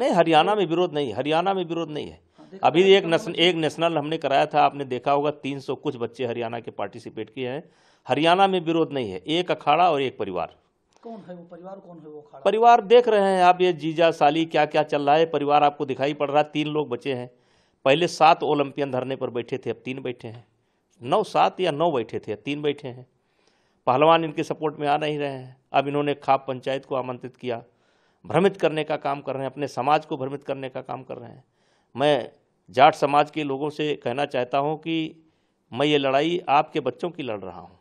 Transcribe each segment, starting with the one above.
नहीं हरियाणा में विरोध नहीं हरियाणा में विरोध नहीं है हाँ, अभी एक नेशनल एक नेशनल हमने कराया था आपने देखा होगा 300 कुछ बच्चे हरियाणा के पार्टिसिपेट किए हैं हरियाणा में विरोध नहीं है एक अखाड़ा और एक परिवार कौन है वो परिवार कौन है वो अखाड़ा परिवार देख रहे हैं आप ये जीजा साली क्या क्या चल रहा है परिवार आपको दिखाई पड़ रहा है तीन लोग बचे हैं पहले सात ओलंपियन धरने पर बैठे थे अब तीन बैठे हैं नौ सात या नौ बैठे थे तीन बैठे हैं पहलवान इनके सपोर्ट में आ नहीं रहे हैं अब इन्होंने खाप पंचायत को आमंत्रित किया भ्रमित करने का काम कर रहे हैं अपने समाज को भ्रमित करने का काम कर रहे हैं मैं जाट समाज के लोगों से कहना चाहता हूँ कि मैं ये लड़ाई आपके बच्चों की लड़ रहा हूँ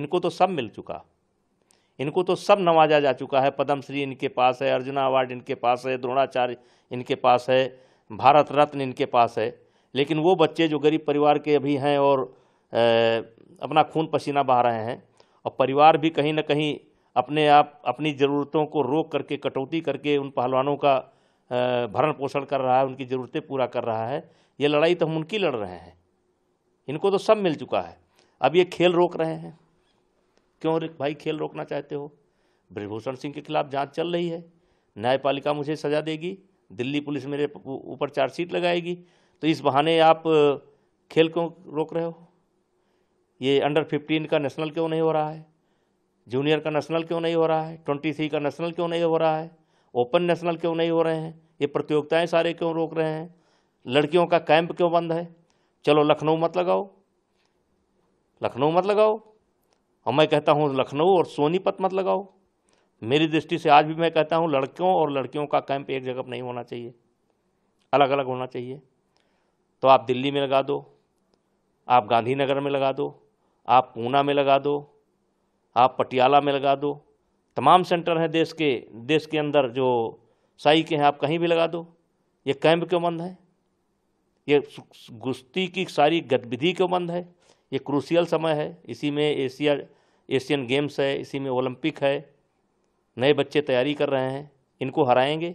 इनको तो सब मिल चुका इनको तो सब नवाजा जा चुका है पद्मश्री इनके पास है अर्जुना अवार्ड इनके पास है द्रोणाचार्य इनके पास है भारत रत्न इनके पास है लेकिन वो बच्चे जो गरीब परिवार के अभी हैं और ए, अपना खून पसीना बहा रहे हैं और परिवार भी कहीं ना कहीं अपने आप अपनी ज़रूरतों को रोक करके कटौती करके उन पहलवानों का भरण पोषण कर रहा है उनकी ज़रूरतें पूरा कर रहा है ये लड़ाई तो हम उनकी लड़ रहे हैं इनको तो सब मिल चुका है अब ये खेल रोक रहे हैं क्यों भाई खेल रोकना चाहते हो ब्रजभूषण सिंह के खिलाफ जांच चल रही है न्यायपालिका मुझे सजा देगी दिल्ली पुलिस मेरे ऊपर चार्जशीट लगाएगी तो इस बहाने आप खेल क्यों रोक रहे हो ये अंडर फिफ्टीन का नेशनल क्यों नहीं हो रहा है जूनियर का नेशनल क्यों नहीं हो रहा है ट्वेंटी थ्री का नेशनल क्यों नहीं हो रहा है ओपन नेशनल क्यों नहीं हो रहे हैं ये प्रतियोगिताएं सारे क्यों रोक रहे हैं लड़कियों का कैंप क्यों बंद है चलो लखनऊ मत लगाओ लखनऊ मत लगाओ और मैं कहता हूँ लखनऊ और सोनीपत मत लगाओ मेरी दृष्टि से आज भी मैं कहता हूँ लड़कियों और लड़कियों का कैंप एक जगह पर नहीं होना चाहिए अलग अलग होना चाहिए तो आप दिल्ली में लगा दो आप गांधीनगर में लगा दो आप पूना में लगा दो आप पटियाला में लगा दो तमाम सेंटर हैं देश के देश के अंदर जो साई के हैं आप कहीं भी लगा दो ये कैंप क्यों बंद है ये गुश्ती की सारी गतिविधि क्यों बंद है ये क्रूसियल समय है इसी में एशिया एशियन गेम्स है इसी में ओलंपिक है नए बच्चे तैयारी कर रहे हैं इनको हराएंगे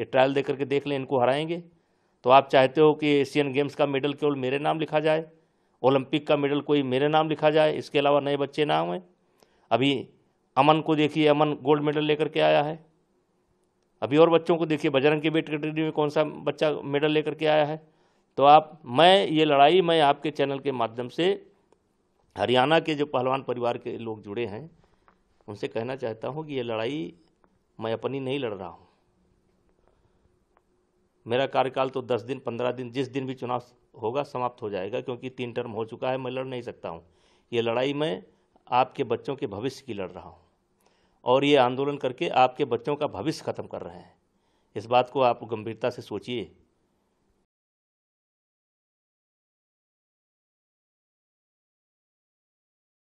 ये ट्रायल दे करके देख लें इनको हराएंगे तो आप चाहते हो कि एशियन गेम्स का मेडल केवल मेरे नाम लिखा जाए ओलंपिक का मेडल कोई मेरे नाम लिखा जाए इसके अलावा नए बच्चे ना हुए अभी अमन को देखिए अमन गोल्ड मेडल लेकर के आया है अभी और बच्चों को देखिए बजरंग की बेट कैटेगरी में कौन सा बच्चा मेडल लेकर के आया है तो आप मैं ये लड़ाई मैं आपके चैनल के माध्यम से हरियाणा के जो पहलवान परिवार के लोग जुड़े हैं उनसे कहना चाहता हूँ कि ये लड़ाई मैं अपनी नहीं लड़ रहा हूँ मेरा कार्यकाल तो दस दिन पंद्रह दिन जिस दिन भी चुनाव होगा समाप्त हो जाएगा क्योंकि तीन टर्म हो चुका है मैं लड़ नहीं सकता हूँ ये लड़ाई मैं आपके बच्चों के भविष्य की लड़ रहा हूँ और ये आंदोलन करके आपके बच्चों का भविष्य ख़त्म कर रहे हैं इस बात को आप गंभीरता से सोचिए